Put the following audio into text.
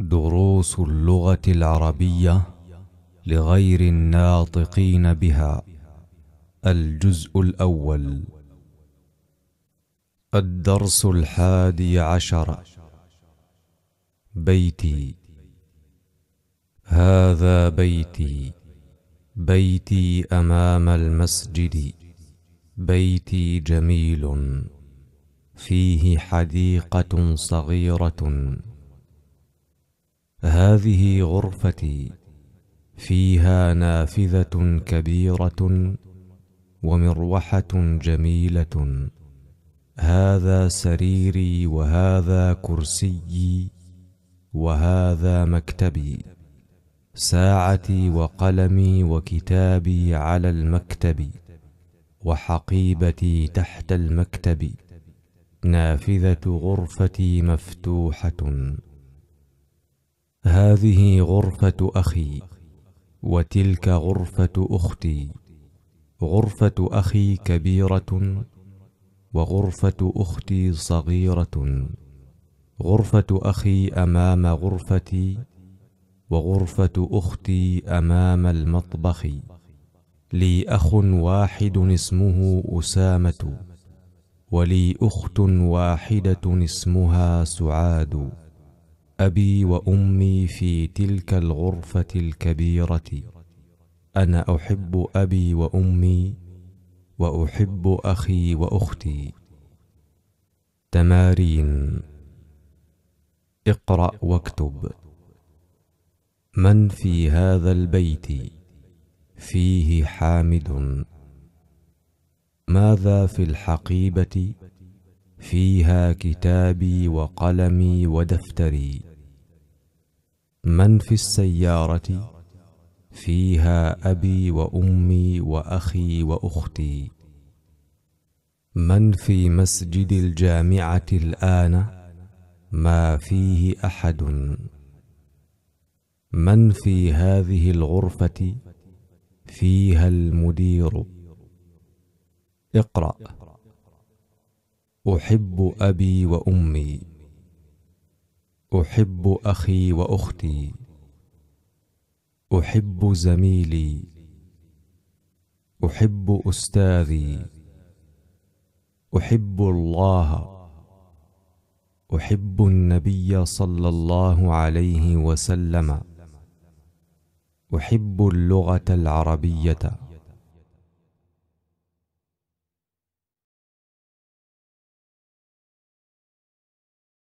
دروس اللغة العربية لغير الناطقين بها الجزء الأول الدرس الحادي عشر بيتي هذا بيتي بيتي أمام المسجد بيتي جميل فيه حديقة صغيرة هذه غرفتي فيها نافذه كبيره ومروحه جميله هذا سريري وهذا كرسيي وهذا مكتبي ساعتي وقلمي وكتابي على المكتب وحقيبتي تحت المكتب نافذه غرفتي مفتوحه هذه غرفة أخي وتلك غرفة أختي غرفة أخي كبيرة وغرفة أختي صغيرة غرفة أخي أمام غرفتي وغرفة أختي أمام المطبخ لي أخ واحد اسمه أسامة ولي أخت واحدة اسمها سعاد أبي وأمي في تلك الغرفة الكبيرة أنا أحب أبي وأمي وأحب أخي وأختي تمارين اقرأ واكتب من في هذا البيت فيه حامد ماذا في الحقيبة فيها كتابي وقلمي ودفتري من في السيارة فيها أبي وأمي وأخي وأختي من في مسجد الجامعة الآن ما فيه أحد من في هذه الغرفة فيها المدير اقرأ أحب أبي وأمي احب اخي واختي احب زميلي احب استاذي احب الله احب النبي صلى الله عليه وسلم احب اللغه العربيه